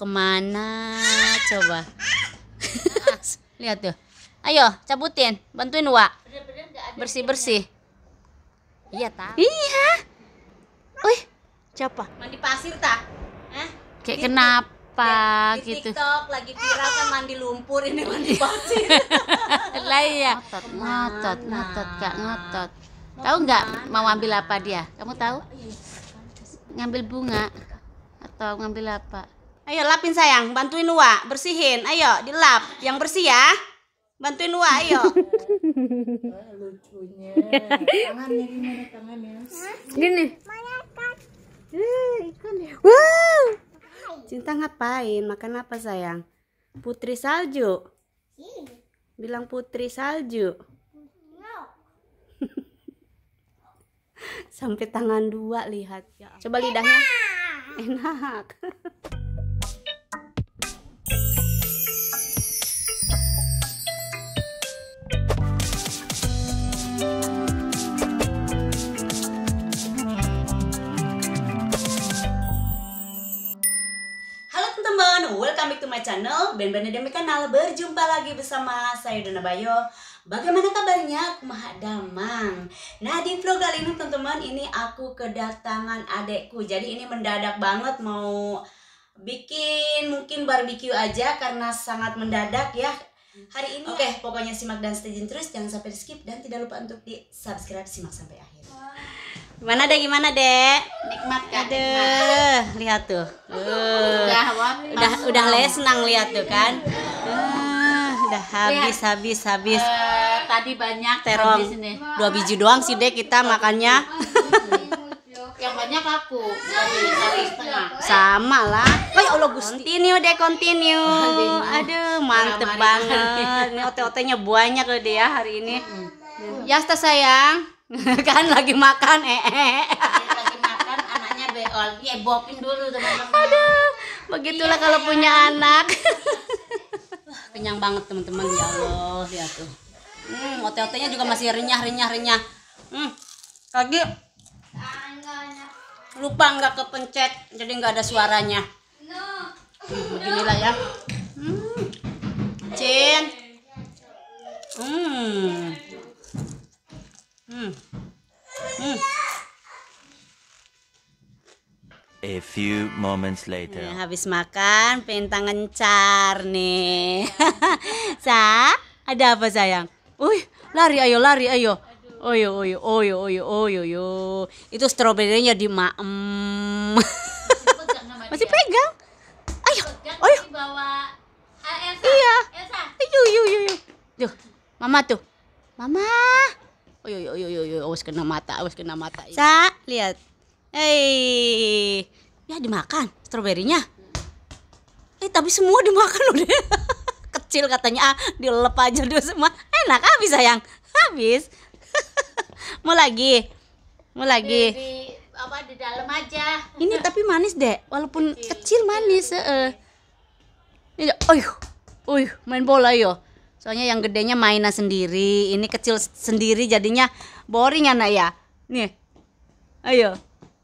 kemana coba lihat tuh ayo cabutin bantuin wa bersih bersih iya tak iya wih siapa mandi pasir tak eh? kayak kenapa di gitu TikTok lagi viral kan mandi lumpur ini mandi pasir lah iya ngotot ngotot ngotot kak ngotot tahu nggak mau ambil apa dia kamu tahu ngambil bunga atau ngambil apa Ayo lapin sayang, bantuin Wa bersihin. Ayo dilap, yang bersih ya. Bantuin Wa, ayo. lucunya. Gini. Wow. Cinta ngapain? Makan apa sayang? Putri salju. Bilang putri salju. Sampai tangan dua lihat ya. Coba lidahnya. Enak. Ben-Ben demi kanal Berjumpa lagi bersama saya Dona Bayo Bagaimana kabarnya Kumaha Damang Nah di vlog kali ini teman-teman Ini aku kedatangan adekku Jadi ini mendadak banget mau Bikin mungkin barbeque aja Karena sangat mendadak ya Hari ini Oke okay, ya, pokoknya simak dan stay terus Jangan sampai di skip dan tidak lupa untuk di subscribe Simak sampai akhir Gimana deh, gimana deh? Nikmat kan? deh lihat tuh. udah, udah, udah le senang lihat tuh kan. Uh, udah habis, lihat. habis, habis. Uh, tadi banyak terong. Dua biji doang sih deh kita makannya. Yang banyak aku. Sama lah. Oh ya Allah Gusti. Continue deh, continue. Aduh, mantep banget. Ini otot-ototnya banyak loh deh ya hari ini. Ya, sayang. kan lagi makan eh, -e. lagi makan beol oh, ya bopin dulu teman-teman aduh begitulah iya, kalau kan? punya anak kenyang banget teman-teman ya Allah ya tuh hmm otot-ototnya juga masih renyah renyah renyah hmm lagi lupa nggak kepencet jadi nggak ada suaranya hmm, beginilah ya few moments later. Nah, habis makan, pengen tangan car nih. Sa, ada apa sayang? Uy, lari ayo lari ayo. Oyo oyo oyo oyo oyo yo. Itu stroberinya di maem. Masih pegang? Ayo. Ayo. Bawa Elsa. Iya. Elsa. Ayo iyo, ayo, Duh, mama tuh. Mama. Oyo oyo oyo oyo awas kena mata, awas kena mata. Sa, lihat. Hei ya dimakan stroberinya eh tapi semua dimakan loh deh kecil katanya ah dilep aja dulu semua enak habis sayang habis mau lagi mau lagi di, di, apa di dalam aja ini tapi manis deh walaupun kecil, kecil manis eh ini oh Uy, main bola yo. Soalnya yang gedenya mainnya sendiri, ini kecil sendiri jadinya boring anak ya. Nih. Ayo.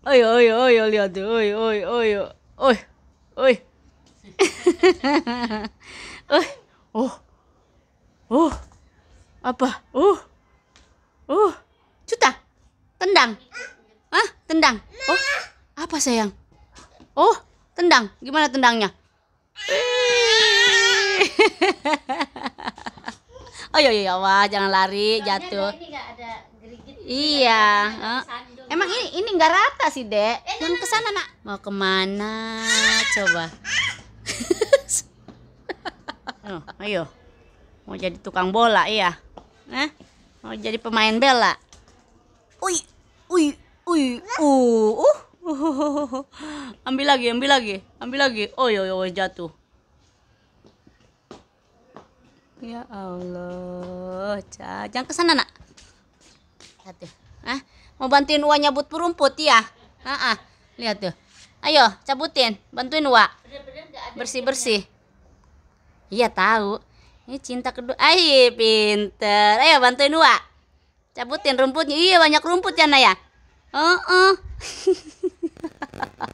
Oi, oi, oi, lihat Oi, oi, oi, oi. Oi. Oi. Oh. Oh. Apa? Oh. Oh. Cuta. Tendang. Hah? Tendang. Oh. Apa sayang? Oh, tendang. Gimana tendangnya? oh iya iya wah jangan lari jatuh. Ini gak ada gerigit. Iya. Gak ada Emang ini ini nggak rata sih, Dek. Yang eh, ke sana, Nak. Mau kemana? Coba. oh, ayo. Mau jadi tukang bola, iya. Nah, mau jadi pemain bela. Ui, ui, ui, uh, uh. uh. Ambil lagi, ambil lagi, ambil lagi. Oh, yo, yo, jatuh. Ya Allah, jangan kesana Nak. Jatuh. Mau bantuin Wa nyabut rumput ya? ha -ha. Lihat tuh. Ayo, cabutin. Bantuin uang Bersih-bersih. Iya tahu. Ini cinta kedua. Ay, pinter. Ayo bantuin uang Cabutin rumputnya. Iya, banyak rumput ya, Naya. Oh, oh.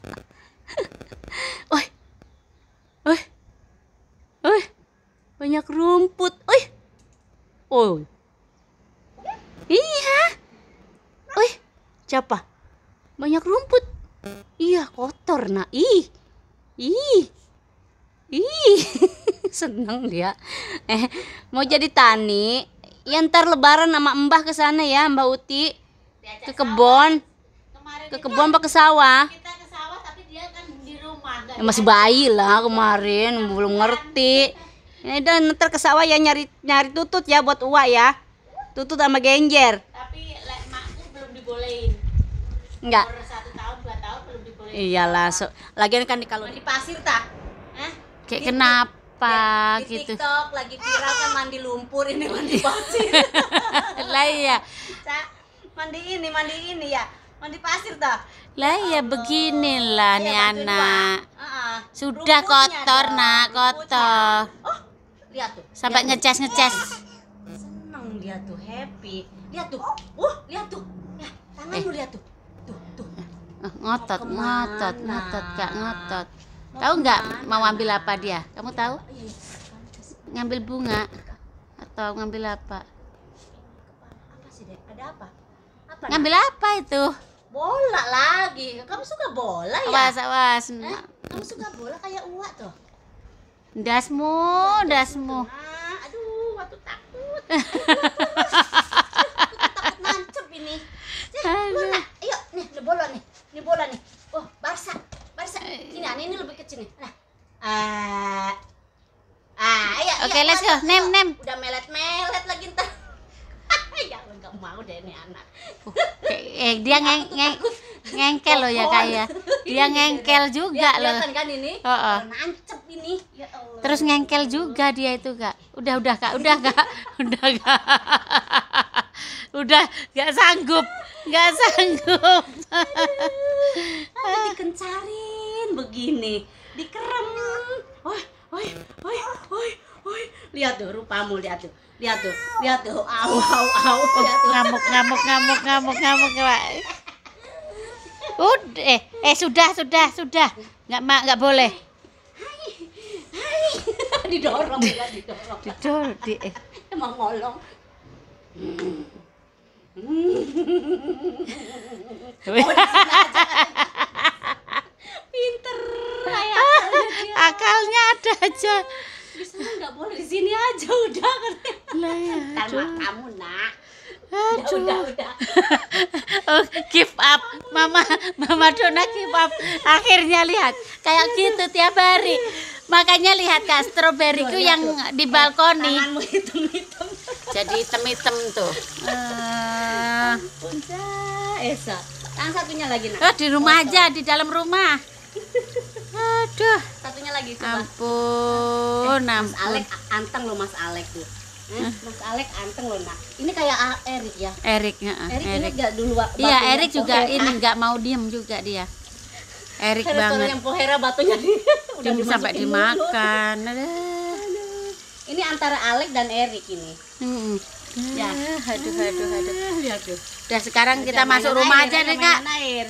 Woi. Woi. Woi. Banyak rumput. Woi. oi Siapa? Banyak rumput. Iya, kotor, nak. Ih. Ih. Ih. Seneng dia. Eh, mau jadi tani? Ya ntar lebaran sama Mbah ke sana ya, Mbah Uti. ke kebon. Ke kebon kan apa ke sawah? Kan ya, masih bayi lah kemarin, kan belum ngerti. ini ya dan ntar ke sawah ya nyari nyari tutut ya buat uak ya. Tutut sama genjer. Tapi le, makku belum dibolehin. Enggak. Iyalah, so, lagian kan kalau di pasir tak? Hah? Kayak di, kenapa di, di gitu? TikTok lagi viral kan mandi lumpur ini mandi pasir. lah iya. mandi ini, mandi ini ya. Mandi pasir tak? Lah iya, ya beginilah iya, nih anak. Uh -uh. Sudah Rumputnya kotor, dong. Nak, kotor. Oh, lihat tuh. Sampai ngeces-ngeces. Seneng dia tuh, happy. Lihat tuh. Uh, lihat tuh. Ya, tangan eh. lu lihat tuh. Eh, ngotot ngotot ngotot kak ngotot mau tahu nggak mau ambil apa dia kamu tahu ngambil bunga atau ngambil apa apa sih ada apa ngambil apa itu bola lagi kamu suka bola ya awas awas eh? kamu suka bola kayak uak tuh dasmu dasmu aduh waktu takut dia ngeng ngeng ngengkel loh ya ya dia ngengkel juga dia loh kan ini oh, oh. nancep ini ya Allah. terus ngengkel juga dia itu kak udah udah kak udah kak udah kak udah nggak sanggup nggak sanggup aku dikencarin begini dikerem oh oh oh wah lihat tuh rupamu, lihat tuh. Lihat tuh, lihat tuh. Au au au. Ngamuk ngamuk ngamuk ngamuk ngamuk, Pak. Udah, eh, eh sudah sudah sudah. nggak mak, nggak boleh. didorong, ya, didorong. di eh. Emang ngolong. Pinter akalnya ada aja nggak boleh di sini aja udah kan? nah, ya kamu nak Aduh. Udah, udah, udah. oh, give up. Mama, Mama Dona give up. Akhirnya lihat kayak gitu tiap hari. Makanya lihat Kak, stroberiku yang di balkoni. Eh, tanganmu hitam-hitam. Jadi hitam-hitam tuh. Uh, Esa. Tangan satunya lagi, Nak. Oh, di rumah aja, di dalam rumah. Aduh lagi coba. Ampun, eh, Mas Alek anteng loh Mas Alek tuh. Eh, Mas Alek anteng loh nak. Ini kayak ah, Erik ya. Erik, ya. Erik, enggak dulu Iya, Erik juga ini nggak mau diem juga dia. Erik banget. yang pohera batunya di, udah sampai dimakan. Aduh. Ini antara Alek dan Erik ini. Hmm. Ya, aduh aduh aduh. tuh. Udah sekarang kita masuk rumah aja deh, Kak. Air.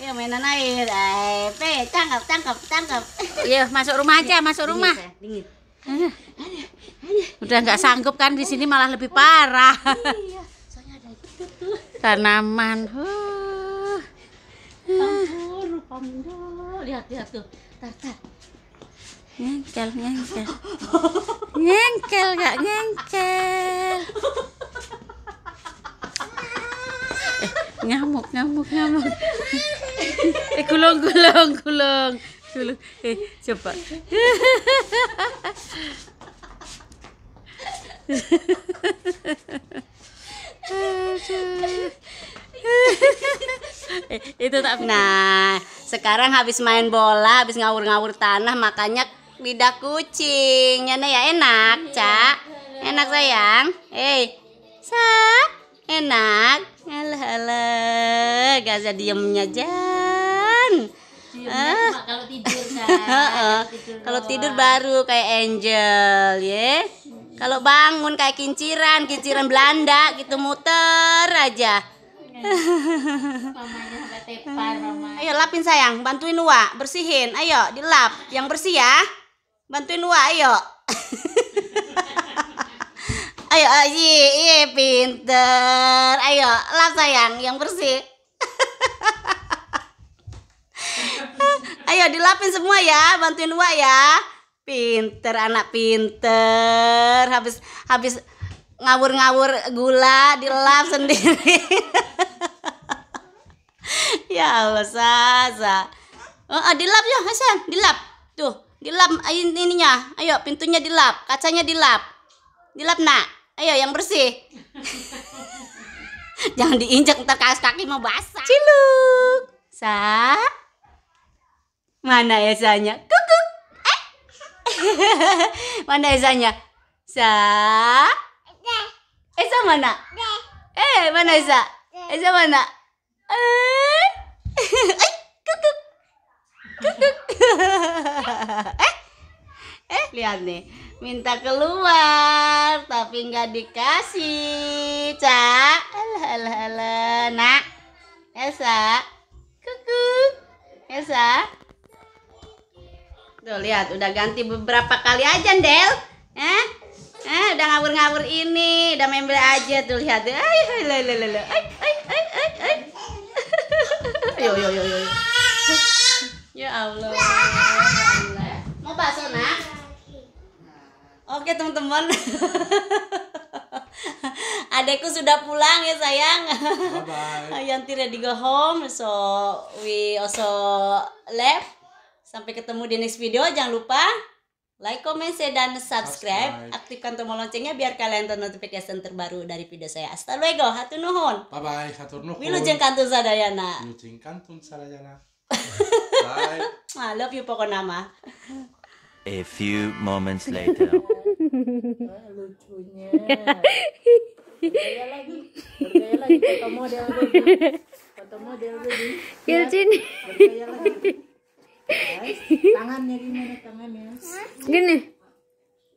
Iya mainan air. Eh, Pe, tangkap, tangkap, tangkap. Iya, masuk rumah aja, masuk rumah. Dingin. Aduh, aduh, aduh. Udah nggak sanggup kan di sini malah lebih parah. Iya, soalnya ada itu tuh. Tanaman. Huh. Pamdur, Lihat, lihat tuh. Tar, tar. Ngengkel, ngengkel. Ngengkel nggak ngengkel. Eh, ngamuk, ngamuk, ngamuk eh gulung gulung gulung gulung eh coba eh, itu tak nah sekarang habis main bola habis ngawur-ngawur tanah makanya lidah kucing ya ya enak cak enak sayang eh sa enak alah alah gak jadi diemnya aja ah. kalau tidur kan kalau tidur baru kayak angel ya yeah? kalau bangun kayak kinciran kinciran Belanda gitu muter aja mamanya ayo lapin sayang bantuin Wa bersihin ayo dilap yang bersih ya bantuin Wa ayo ayo iya pinter ayo lap sayang yang bersih Ayo dilapin semua ya, bantuin Wak ya. Pinter anak pinter. Habis habis ngawur-ngawur gula dilap sendiri. ya Allah, Sasa. Oh, ah, dilap ya, Hasan, dilap. Tuh, dilap in ininya. Ayo, pintunya dilap, kacanya dilap. Dilap, Nak. Ayo yang bersih. Jangan diinjak ntar kaki mau basah. Ciluk. Sa. Mana esanya Kukuk. Eh. mana esanya Sa. esa eh, mana? Eh, mana esa esa mana? Eh. Kukuk. Kukuk. eh. Eh, lihat nih. Minta keluar, tapi nggak dikasih. Cak. Alah, alah, alah. Nak. Elsa. Kukuk. Elsa. Tuh lihat, udah ganti beberapa kali aja, Del. Eh? Eh, udah ngawur-ngawur ini, udah membel aja tuh lihat. Ay, ay, ay, ay, ay, ay, ay, ay. Yo, yo, yo, yo. Ya Allah. Mau bakso, Nak? Oke, teman-teman. Adekku sudah pulang ya sayang. Bye bye. Yanti ready go home, so we also left. Sampai ketemu di next video. Jangan lupa like, comment, share, dan subscribe. subscribe. Aktifkan tombol loncengnya biar kalian tahu ternotifikasi terbaru dari video saya. Hasta luego. Hatur nuhun. Bye bye. Hatur nuhun. Wilujeng kantun sadayana. Wilujeng kantun sadayana. bye. I love you pokok nama A few moments later. Ah, lucunya. Berdaya lagi. Berdaya lagi. Foto model baby. Foto model baby. Kecil sini. lagi. Tangannya gimana tangannya? Gini.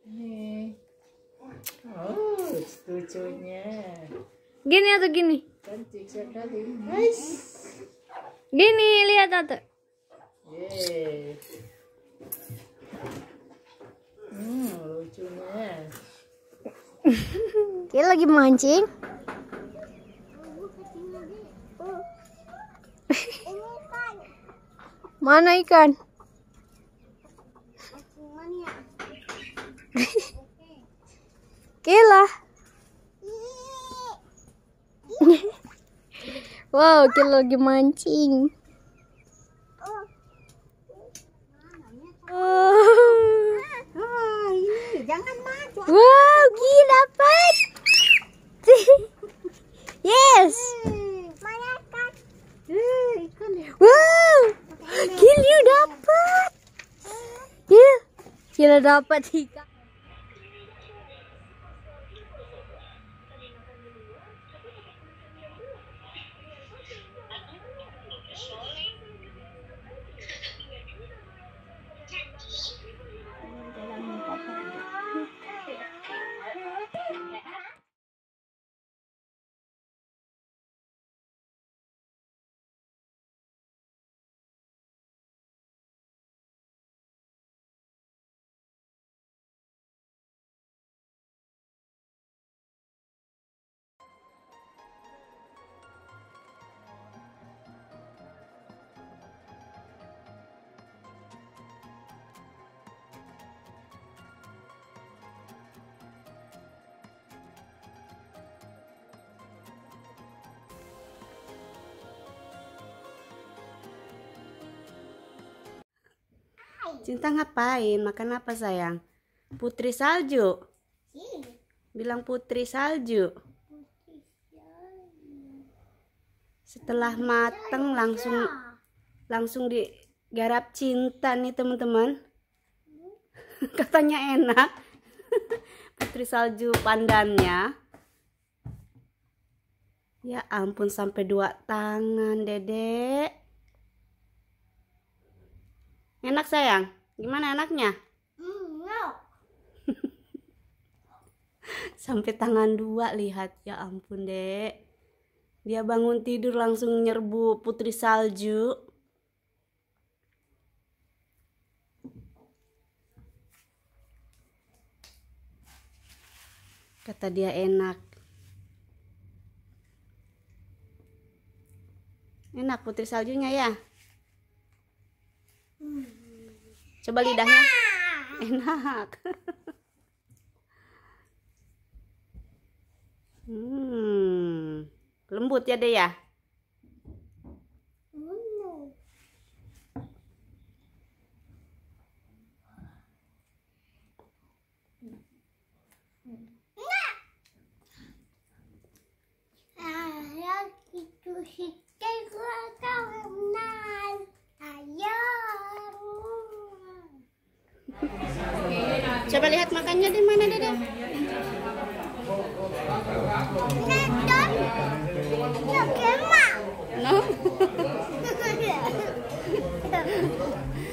Nih. Oh, lucunya Gini atau gini? Cantik sekali. Yes. Gini, lihat atau? Hmm, lucunya. Dia lagi mancing. Mana ikan? lah. wow, Kela lagi mancing. Ah, jangan maju. Wow, gila, banget. ठीक है Cinta ngapain? Makan apa sayang? Putri salju. Bilang putri salju. Setelah mateng langsung langsung digarap cinta nih teman-teman. Katanya enak. Putri salju pandannya. Ya ampun sampai dua tangan, Dedek. Enak sayang? Gimana enaknya? Enak. Sampai tangan dua lihat. Ya ampun, Dek. Dia bangun tidur langsung nyerbu putri salju. Kata dia enak. Enak putri saljunya ya? Coba lidahnya. Enak. Enak. hmm. Lembut ya deh nah, ya. Coba lihat makannya di mana deh. Nonton. No.